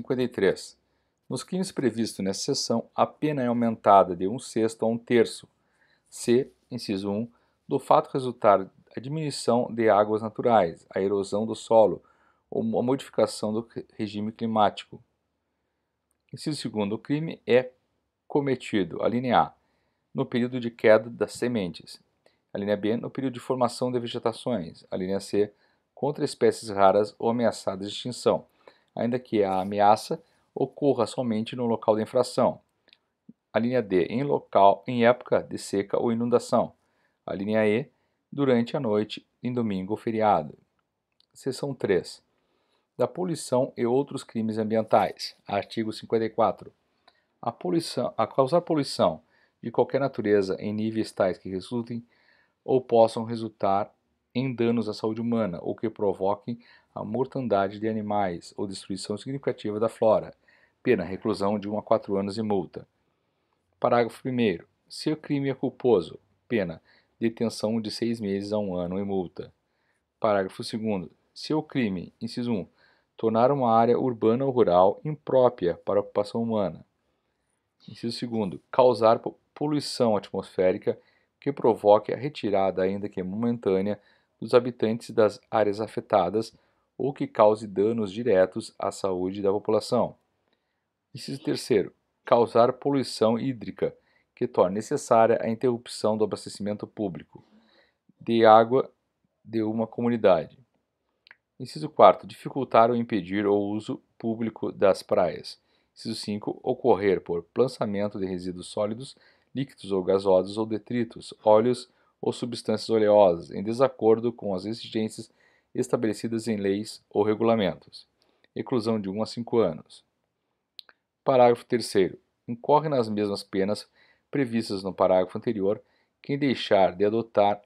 53. Nos crimes previstos nesta seção, a pena é aumentada de um sexto a um terço, se, inciso 1, do fato resultar a diminuição de águas naturais, a erosão do solo ou a modificação do regime climático. Inciso 2. O crime é cometido, a linha A, no período de queda das sementes, a linha B, no período de formação de vegetações, a linha C, contra espécies raras ou ameaçadas de extinção ainda que a ameaça ocorra somente no local da infração. A linha D, em local em época de seca ou inundação. A linha E, durante a noite, em domingo ou feriado. Seção 3. Da poluição e outros crimes ambientais. Artigo 54. A, poluição, a causar poluição de qualquer natureza em níveis tais que resultem ou possam resultar em danos à saúde humana ou que provoquem a mortandade de animais ou destruição significativa da flora. Pena reclusão de 1 a 4 anos e multa. Parágrafo 1. Se o crime é culposo, pena detenção de 6 meses a 1 ano e multa. Parágrafo 2. Se o crime, inciso 1, tornar uma área urbana ou rural imprópria para ocupação humana. Inciso 2. Causar poluição atmosférica que provoque a retirada, ainda que momentânea, dos habitantes das áreas afetadas ou que cause danos diretos à saúde da população. Inciso terceiro, causar poluição hídrica, que torne necessária a interrupção do abastecimento público de água de uma comunidade. Inciso 4. Dificultar ou impedir o uso público das praias. Inciso 5. Ocorrer por lançamento de resíduos sólidos, líquidos ou gasosos ou detritos, óleos ou substâncias oleosas, em desacordo com as exigências estabelecidas em leis ou regulamentos. Reclusão de 1 a 5 anos. Parágrafo 3. Incorre nas mesmas penas previstas no parágrafo anterior quem deixar de adotar,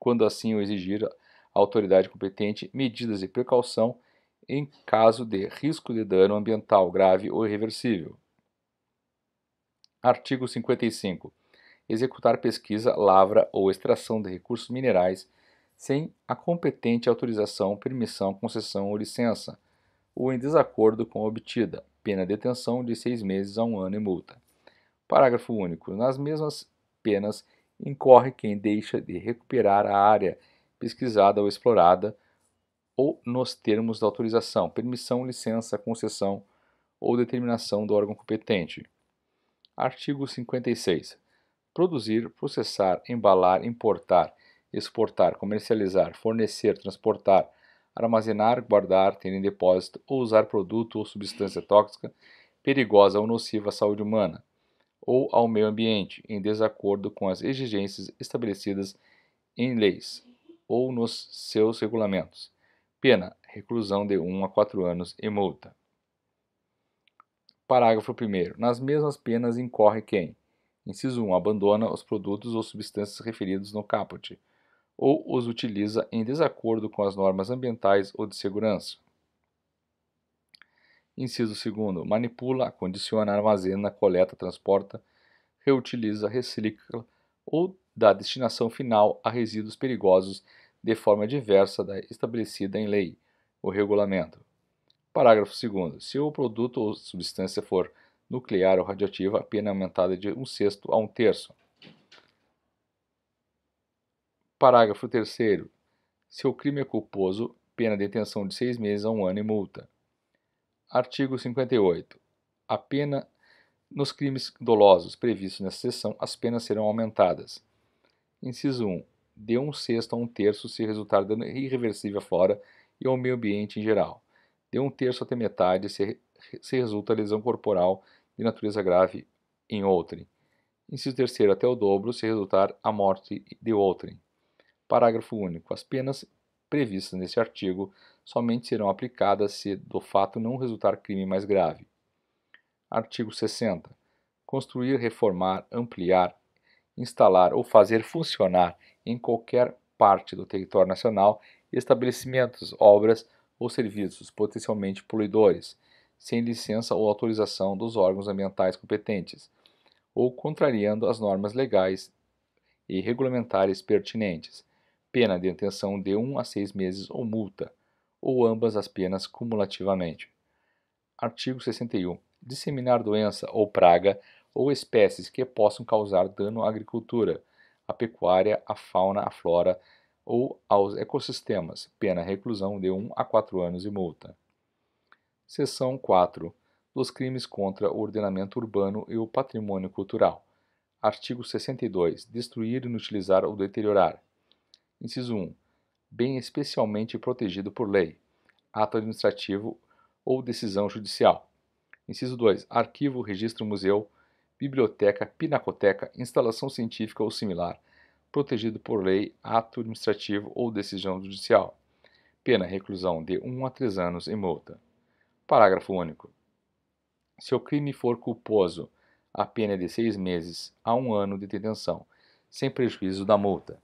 quando assim o exigir a autoridade competente, medidas de precaução em caso de risco de dano ambiental grave ou irreversível. Artigo 55. Executar pesquisa, lavra ou extração de recursos minerais sem a competente autorização, permissão, concessão ou licença, ou em desacordo com a obtida, pena de detenção de seis meses a um ano e multa. Parágrafo único. Nas mesmas penas incorre quem deixa de recuperar a área pesquisada ou explorada ou nos termos da autorização, permissão, licença, concessão ou determinação do órgão competente. Artigo 56. Produzir, processar, embalar, importar exportar, comercializar, fornecer, transportar, armazenar, guardar, ter em depósito ou usar produto ou substância tóxica perigosa ou nociva à saúde humana ou ao meio ambiente, em desacordo com as exigências estabelecidas em leis ou nos seus regulamentos. Pena: reclusão de 1 a 4 anos e multa. Parágrafo 1. Nas mesmas penas incorre quem? Inciso 1. Abandona os produtos ou substâncias referidos no caput ou os utiliza em desacordo com as normas ambientais ou de segurança. Inciso 2. Manipula, condiciona, armazena, coleta, transporta, reutiliza, recicla ou dá destinação final a resíduos perigosos de forma diversa da estabelecida em lei ou regulamento. Parágrafo 2. Se o produto ou substância for nuclear ou radioativa, a pena é aumentada de um sexto a um terço. Parágrafo 3. Se o crime é culposo, pena de detenção de seis meses a um ano e multa. Artigo 58. A pena nos crimes dolosos previstos nesta seção, as penas serão aumentadas. Inciso 1. De um sexto a um terço se resultar dano irreversível à flora e ao meio ambiente em geral. De um terço até metade se, se resulta lesão corporal de natureza grave em outrem. Inciso terceiro, até o dobro se resultar a morte de outrem. Parágrafo único. As penas previstas neste artigo somente serão aplicadas se do fato não resultar crime mais grave. Artigo 60. Construir, reformar, ampliar, instalar ou fazer funcionar em qualquer parte do território nacional estabelecimentos, obras ou serviços potencialmente poluidores, sem licença ou autorização dos órgãos ambientais competentes, ou contrariando as normas legais e regulamentares pertinentes pena de detenção de 1 um a 6 meses ou multa, ou ambas as penas cumulativamente. Artigo 61. Disseminar doença ou praga ou espécies que possam causar dano à agricultura, à pecuária, à fauna, à flora ou aos ecossistemas, pena reclusão de 1 um a 4 anos e multa. Seção 4. Dos crimes contra o ordenamento urbano e o patrimônio cultural. Artigo 62. Destruir, inutilizar ou deteriorar. Inciso 1. Bem especialmente protegido por lei, ato administrativo ou decisão judicial. Inciso 2. Arquivo, registro, museu, biblioteca, pinacoteca, instalação científica ou similar, protegido por lei, ato administrativo ou decisão judicial. Pena reclusão de 1 um a 3 anos e multa. Parágrafo único. Se o crime for culposo, a pena é de seis meses a um ano de detenção, sem prejuízo da multa.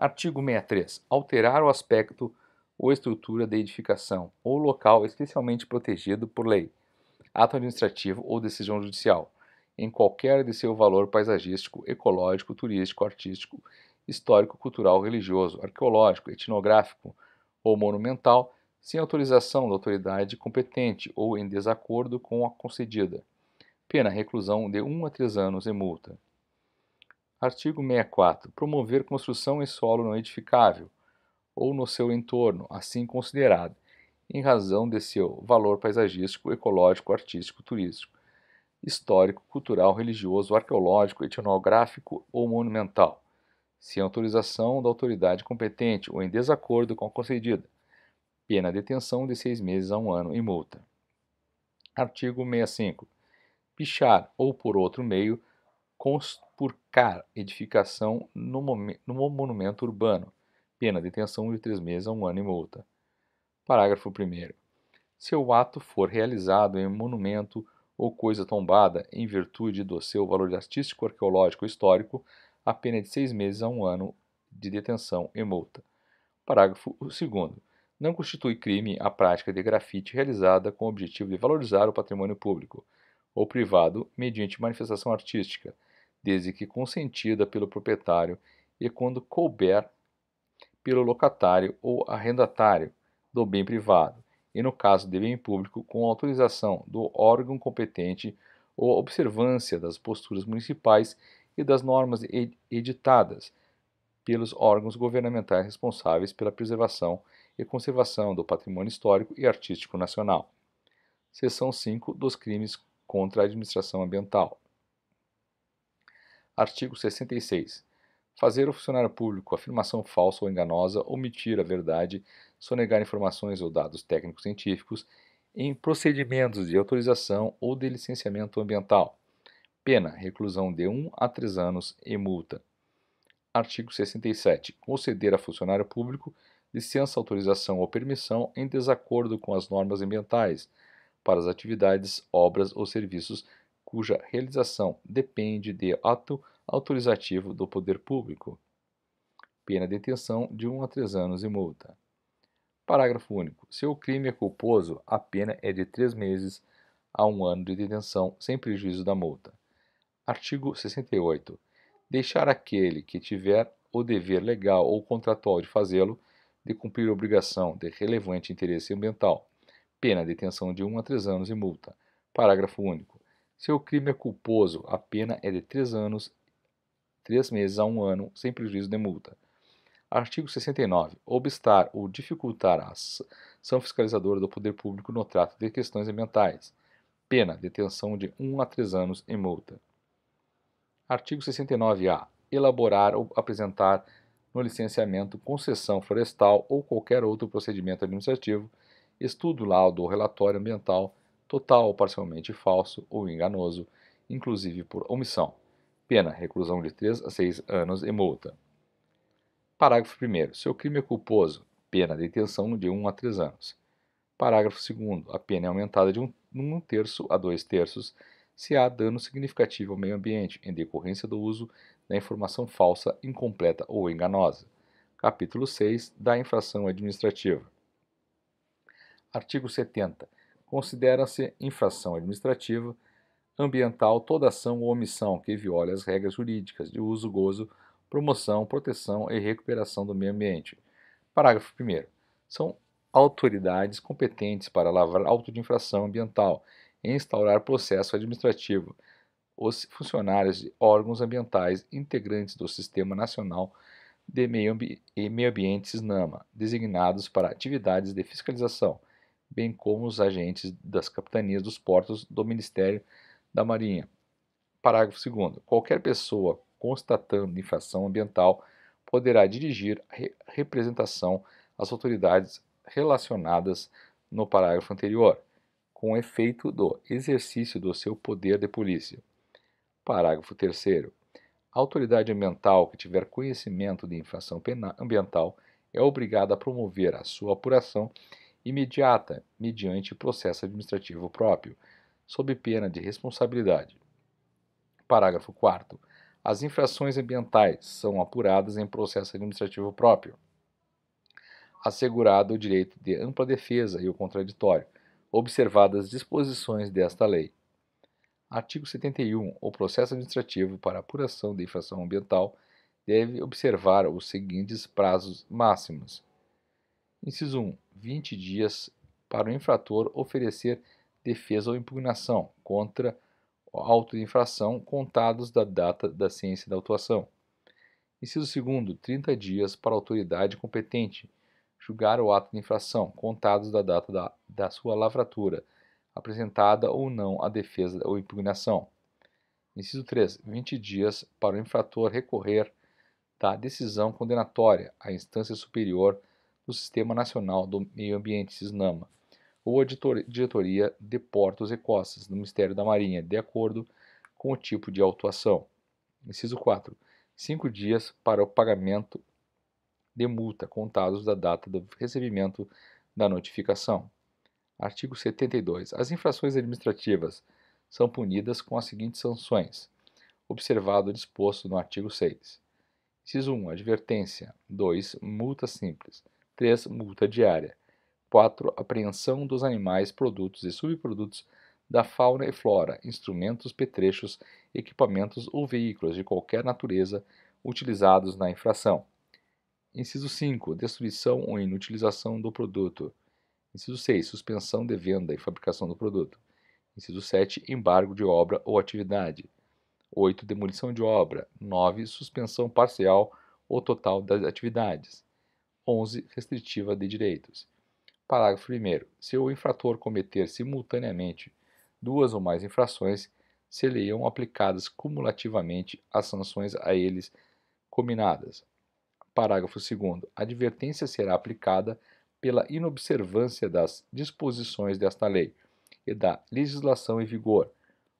Artigo 63. Alterar o aspecto ou estrutura da edificação ou local especialmente protegido por lei, ato administrativo ou decisão judicial, em qualquer de seu valor paisagístico, ecológico, turístico, artístico, histórico, cultural, religioso, arqueológico, etnográfico ou monumental, sem autorização da autoridade competente ou em desacordo com a concedida. Pena reclusão de 1 um a 3 anos e multa. Artigo 64. Promover construção em solo não edificável ou no seu entorno, assim considerado, em razão de seu valor paisagístico, ecológico, artístico, turístico, histórico, cultural, religioso, arqueológico, etnográfico ou monumental, sem autorização da autoridade competente ou em desacordo com a concedida. Pena de detenção de seis meses a um ano e multa. Artigo 65. Pichar ou por outro meio construir por expurcar edificação no, no monumento urbano. Pena, detenção de três meses a um ano e multa. Parágrafo 1. Se o ato for realizado em monumento ou coisa tombada, em virtude do seu valor artístico, arqueológico ou histórico, a pena é de seis meses a um ano de detenção e multa. Parágrafo 2. Não constitui crime a prática de grafite realizada com o objetivo de valorizar o patrimônio público ou privado mediante manifestação artística, desde que consentida pelo proprietário e quando couber pelo locatário ou arrendatário do bem privado, e no caso de bem público, com autorização do órgão competente ou observância das posturas municipais e das normas editadas pelos órgãos governamentais responsáveis pela preservação e conservação do patrimônio histórico e artístico nacional. Seção 5 dos crimes contra a administração ambiental. Artigo 66. Fazer o funcionário público afirmação falsa ou enganosa, omitir a verdade, sonegar informações ou dados técnicos científicos em procedimentos de autorização ou de licenciamento ambiental. Pena: reclusão de 1 a 3 anos e multa. Artigo 67. Conceder a funcionário público licença, autorização ou permissão em desacordo com as normas ambientais para as atividades, obras ou serviços cuja realização depende de ato autorizativo do poder público. Pena de detenção de 1 um a 3 anos e multa. Parágrafo único. Se o crime é culposo, a pena é de 3 meses a 1 um ano de detenção, sem prejuízo da multa. Artigo 68. Deixar aquele que tiver o dever legal ou contratual de fazê-lo de cumprir obrigação de relevante interesse ambiental. Pena de detenção de 1 um a 3 anos e multa. Parágrafo único se o crime é culposo, a pena é de três anos, três meses a um ano, sem prejuízo de multa. Artigo 69. Obstar ou dificultar a ação fiscalizadora do poder público no trato de questões ambientais. Pena, detenção de 1 um a 3 anos e multa. Artigo 69-A. Elaborar ou apresentar no licenciamento, concessão florestal ou qualquer outro procedimento administrativo, estudo, laudo ou relatório ambiental total ou parcialmente falso ou enganoso, inclusive por omissão. Pena: reclusão de 3 a 6 anos e multa. Parágrafo 1. Se o crime é culposo, pena de detenção de 1 a 3 anos. Parágrafo 2. A pena é aumentada de 1 terço a 2 terços se há dano significativo ao meio ambiente em decorrência do uso da informação falsa, incompleta ou enganosa. Capítulo 6 da Infração Administrativa. Artigo 70 considera-se infração administrativa ambiental toda ação ou omissão que viole as regras jurídicas de uso, gozo, promoção, proteção e recuperação do meio ambiente. Parágrafo 1. São autoridades competentes para lavrar auto de infração ambiental e instaurar processo administrativo os funcionários de órgãos ambientais integrantes do Sistema Nacional de Meio, Ambi e Meio Ambiente SNAMA, designados para atividades de fiscalização, bem como os agentes das capitanias dos portos do Ministério da Marinha. Parágrafo 2. Qualquer pessoa constatando infração ambiental poderá dirigir representação às autoridades relacionadas no parágrafo anterior, com efeito do exercício do seu poder de polícia. Parágrafo 3. A autoridade ambiental que tiver conhecimento de infração ambiental é obrigada a promover a sua apuração imediata, mediante processo administrativo próprio, sob pena de responsabilidade. Parágrafo 4. As infrações ambientais são apuradas em processo administrativo próprio, assegurado o direito de ampla defesa e o contraditório, observadas disposições desta lei. Artigo 71. O processo administrativo para apuração de infração ambiental deve observar os seguintes prazos máximos. Inciso 1. 20 dias para o infrator oferecer defesa ou impugnação contra o auto de infração contados da data da ciência da autuação. Inciso 2 30 dias para a autoridade competente julgar o ato de infração contados da data da, da sua lavratura, apresentada ou não a defesa ou impugnação. Inciso 3. 20 dias para o infrator recorrer da decisão condenatória à instância superior do Sistema Nacional do Meio Ambiente, SISNAMA, ou a Diretoria de Portos e Costas do Ministério da Marinha, de acordo com o tipo de autuação. Inciso 4. Cinco dias para o pagamento de multa, contados da data do recebimento da notificação. Artigo 72. As infrações administrativas são punidas com as seguintes sanções, observado o disposto no artigo 6. Inciso 1. Advertência. 2. Multa simples. 3. Multa diária. 4. Apreensão dos animais, produtos e subprodutos da fauna e flora, instrumentos, petrechos, equipamentos ou veículos de qualquer natureza utilizados na infração. Inciso 5. Destruição ou inutilização do produto. Inciso 6. Suspensão de venda e fabricação do produto. Inciso 7. Embargo de obra ou atividade. 8. Demolição de obra. 9. Suspensão parcial ou total das atividades. 11 restritiva de direitos. Parágrafo 1. Se o infrator cometer simultaneamente duas ou mais infrações, leiam aplicadas cumulativamente as sanções a eles cominadas. Parágrafo 2. A advertência será aplicada pela inobservância das disposições desta lei e da legislação em vigor,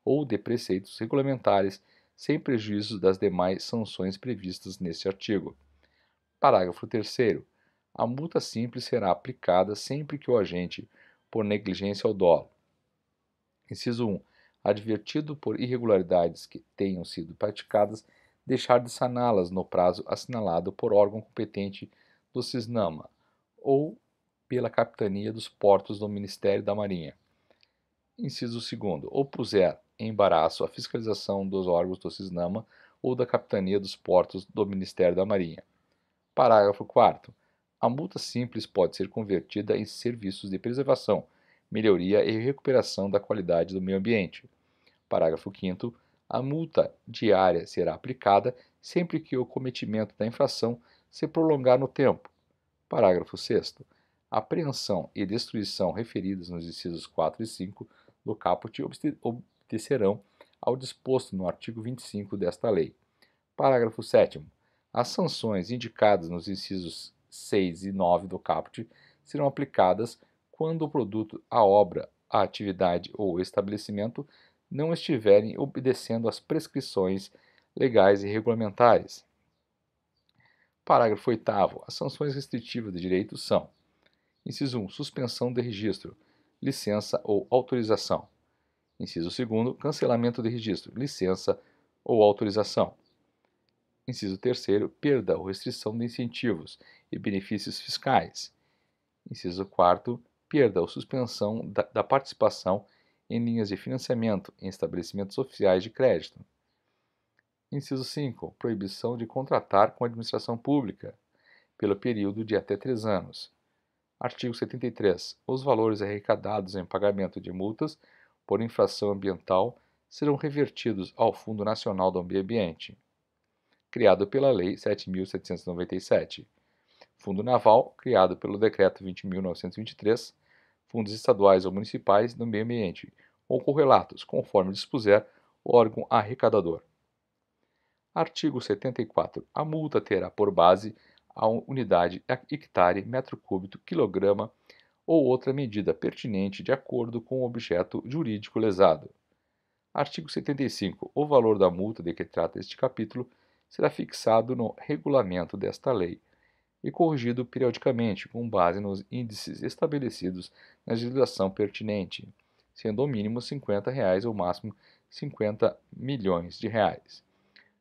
ou de preceitos regulamentares, sem prejuízo das demais sanções previstas neste artigo. Parágrafo 3 a multa simples será aplicada sempre que o agente, por negligência ou dolo, inciso 1, advertido por irregularidades que tenham sido praticadas, deixar de saná-las no prazo assinalado por órgão competente do CISNAMA ou pela Capitania dos Portos do Ministério da Marinha. Inciso 2. o puser embaraço a fiscalização dos órgãos do CISNAMA ou da Capitania dos Portos do Ministério da Marinha. Parágrafo 4. A multa simples pode ser convertida em serviços de preservação, melhoria e recuperação da qualidade do meio ambiente. Parágrafo 5. A multa diária será aplicada sempre que o cometimento da infração se prolongar no tempo. Parágrafo 6. A apreensão e destruição referidas nos incisos 4 e 5 do caput obedecerão ao disposto no artigo 25 desta lei. Parágrafo 7. As sanções indicadas nos incisos 6 e 9 do CAPT serão aplicadas quando o produto, a obra, a atividade ou o estabelecimento não estiverem obedecendo às prescrições legais e regulamentares. Parágrafo 8. As sanções restritivas de direito são: inciso 1. Suspensão de registro, licença ou autorização. Inciso 2. Cancelamento de registro, licença ou autorização. Inciso 3 perda ou restrição de incentivos e benefícios fiscais. Inciso 4 perda ou suspensão da, da participação em linhas de financiamento em estabelecimentos oficiais de crédito. Inciso 5. Proibição de contratar com a administração pública, pelo período de até três anos. Artigo 73. Os valores arrecadados em pagamento de multas por infração ambiental serão revertidos ao Fundo Nacional do Meio Ambiente criado pela Lei 7.797. Fundo Naval, criado pelo Decreto 20.923. Fundos estaduais ou municipais do meio ambiente, ou correlatos, conforme dispuser o órgão arrecadador. Artigo 74. A multa terá por base a unidade hectare, metro cúbico, quilograma ou outra medida pertinente de acordo com o objeto jurídico lesado. Artigo 75. O valor da multa de que trata este capítulo será fixado no regulamento desta lei e corrigido periodicamente com base nos índices estabelecidos na legislação pertinente, sendo o mínimo R$ 50,00 reais ou máximo 50 milhões de reais.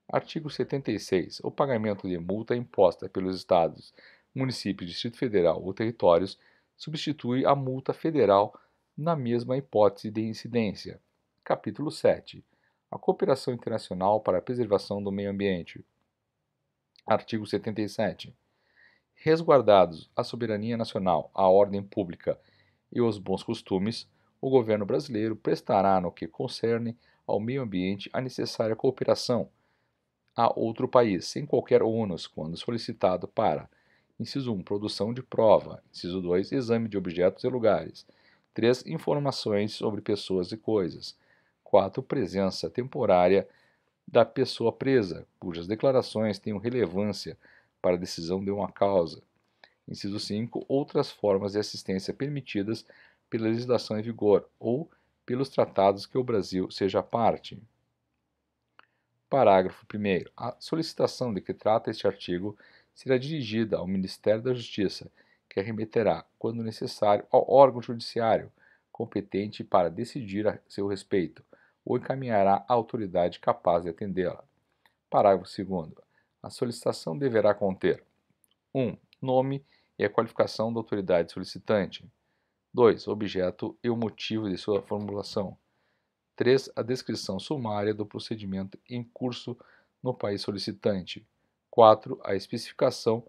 Artigo 76. O pagamento de multa imposta pelos estados, municípios, Distrito Federal ou territórios substitui a multa federal na mesma hipótese de incidência. Capítulo 7 a cooperação internacional para a preservação do meio ambiente. Artigo 77. Resguardados a soberania nacional, a ordem pública e os bons costumes, o governo brasileiro prestará no que concerne ao meio ambiente a necessária cooperação a outro país, sem qualquer ônus, quando solicitado para: inciso 1, produção de prova, inciso 2, exame de objetos e lugares, 3, informações sobre pessoas e coisas, 4. Presença temporária da pessoa presa, cujas declarações tenham relevância para a decisão de uma causa. Inciso 5. Outras formas de assistência permitidas pela legislação em vigor ou pelos tratados que o Brasil seja parte. Parágrafo 1. A solicitação de que trata este artigo será dirigida ao Ministério da Justiça, que remeterá, quando necessário, ao órgão judiciário competente para decidir a seu respeito, ou encaminhará a autoridade capaz de atendê-la. Parágrafo 2. A solicitação deverá conter 1. Um, nome e a qualificação da autoridade solicitante. 2. Objeto e o motivo de sua formulação. 3. A descrição sumária do procedimento em curso no país solicitante. 4. A especificação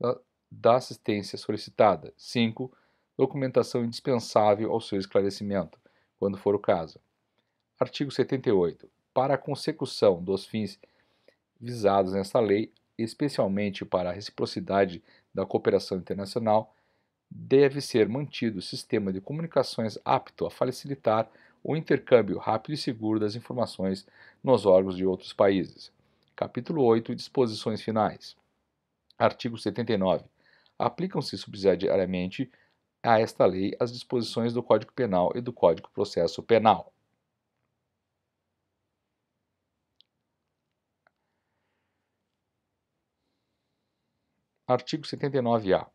da, da assistência solicitada. 5. Documentação indispensável ao seu esclarecimento, quando for o caso. Artigo 78. Para a consecução dos fins visados nesta lei, especialmente para a reciprocidade da cooperação internacional, deve ser mantido o sistema de comunicações apto a facilitar o intercâmbio rápido e seguro das informações nos órgãos de outros países. Capítulo 8 Disposições Finais. Artigo 79. Aplicam-se subsidiariamente a esta lei as disposições do Código Penal e do Código Processo Penal. Artigo 79-A.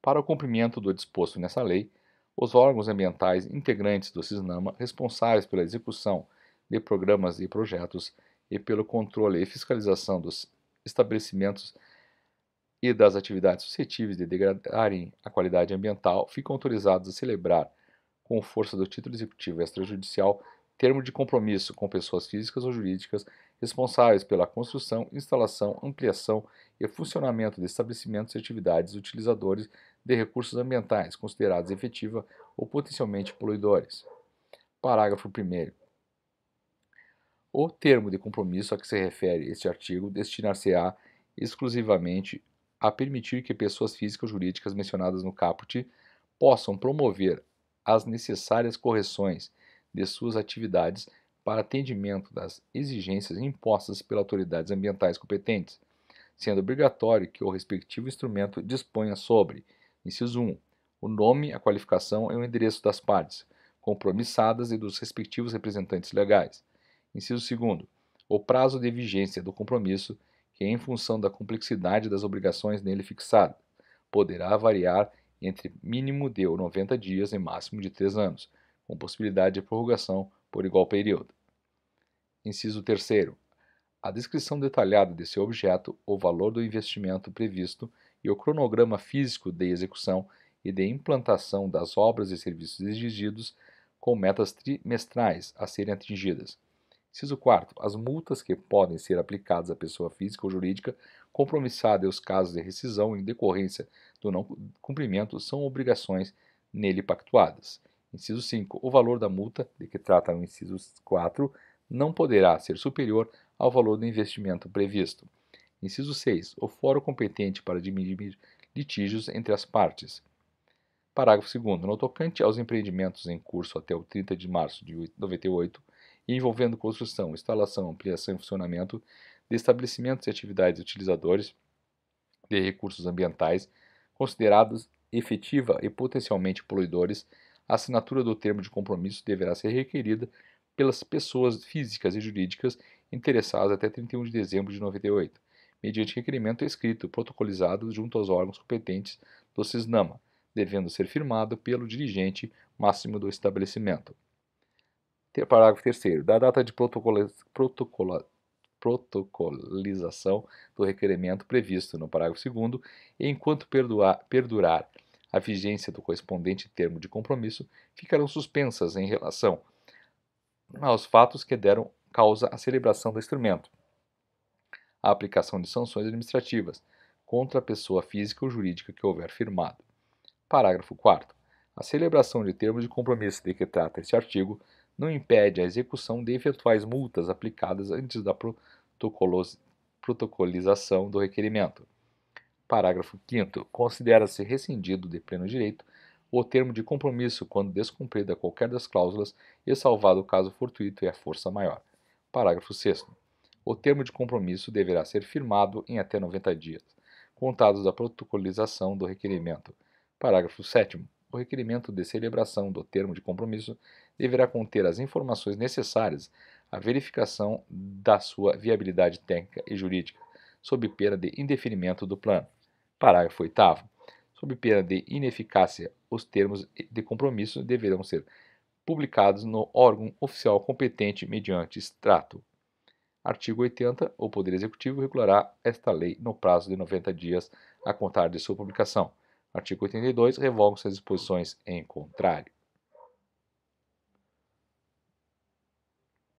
Para o cumprimento do disposto nessa lei, os órgãos ambientais integrantes do CISNAMA responsáveis pela execução de programas e projetos e pelo controle e fiscalização dos estabelecimentos e das atividades suscetíveis de degradarem a qualidade ambiental ficam autorizados a celebrar, com força do título executivo extrajudicial, termo de compromisso com pessoas físicas ou jurídicas responsáveis pela construção, instalação, ampliação e funcionamento de estabelecimentos e atividades utilizadores de recursos ambientais considerados efetiva ou potencialmente poluidores. Parágrafo 1. O termo de compromisso a que se refere este artigo destinar-se-á exclusivamente a permitir que pessoas físicas ou jurídicas mencionadas no caput possam promover as necessárias correções de suas atividades para atendimento das exigências impostas pelas autoridades ambientais competentes, sendo obrigatório que o respectivo instrumento disponha sobre: inciso 1, o nome, a qualificação e o endereço das partes compromissadas e dos respectivos representantes legais. Inciso 2, o prazo de vigência do compromisso, que em função da complexidade das obrigações nele fixadas, poderá variar entre mínimo de 90 dias e máximo de 3 anos, com possibilidade de prorrogação por igual período. Inciso 3. A descrição detalhada desse objeto, o valor do investimento previsto e o cronograma físico de execução e de implantação das obras e serviços exigidos, com metas trimestrais a serem atingidas. Inciso 4. As multas que podem ser aplicadas à pessoa física ou jurídica compromissada e os casos de rescisão em decorrência do não cumprimento são obrigações nele pactuadas. Inciso 5. O valor da multa, de que trata o inciso 4, não poderá ser superior ao valor do investimento previsto. Inciso 6. O fórum competente para diminuir litígios entre as partes. Parágrafo 2. No tocante aos empreendimentos em curso até o 30 de março de 98 e envolvendo construção, instalação, ampliação e funcionamento de estabelecimentos e atividades utilizadores de recursos ambientais considerados efetiva e potencialmente poluidores a assinatura do termo de compromisso deverá ser requerida pelas pessoas físicas e jurídicas interessadas até 31 de dezembro de 98, mediante requerimento escrito protocolizado junto aos órgãos competentes do CISNAMA, devendo ser firmado pelo dirigente máximo do estabelecimento. Parágrafo 3. Da data de protocolização do requerimento previsto no parágrafo 2, enquanto perdurar a vigência do correspondente termo de compromisso ficarão suspensas em relação aos fatos que deram causa à celebração do instrumento. A aplicação de sanções administrativas contra a pessoa física ou jurídica que houver firmado. Parágrafo 4. A celebração de termos de compromisso de que trata este artigo não impede a execução de eventuais multas aplicadas antes da protocolização do requerimento parágrafo 5 considera-se rescindido de pleno direito o termo de compromisso quando descumprida qualquer das cláusulas e salvado o caso fortuito e a força maior. Parágrafo 6 O termo de compromisso deverá ser firmado em até 90 dias, contados da protocolização do requerimento. Parágrafo 7 o requerimento de celebração do termo de compromisso deverá conter as informações necessárias à verificação da sua viabilidade técnica e jurídica, sob pena de indeferimento do plano. Parágrafo 8. Sob pena de ineficácia, os termos de compromisso deverão ser publicados no órgão oficial competente mediante extrato. Artigo 80. O Poder Executivo regulará esta lei no prazo de 90 dias a contar de sua publicação. Artigo 82. Revogam-se as disposições em contrário.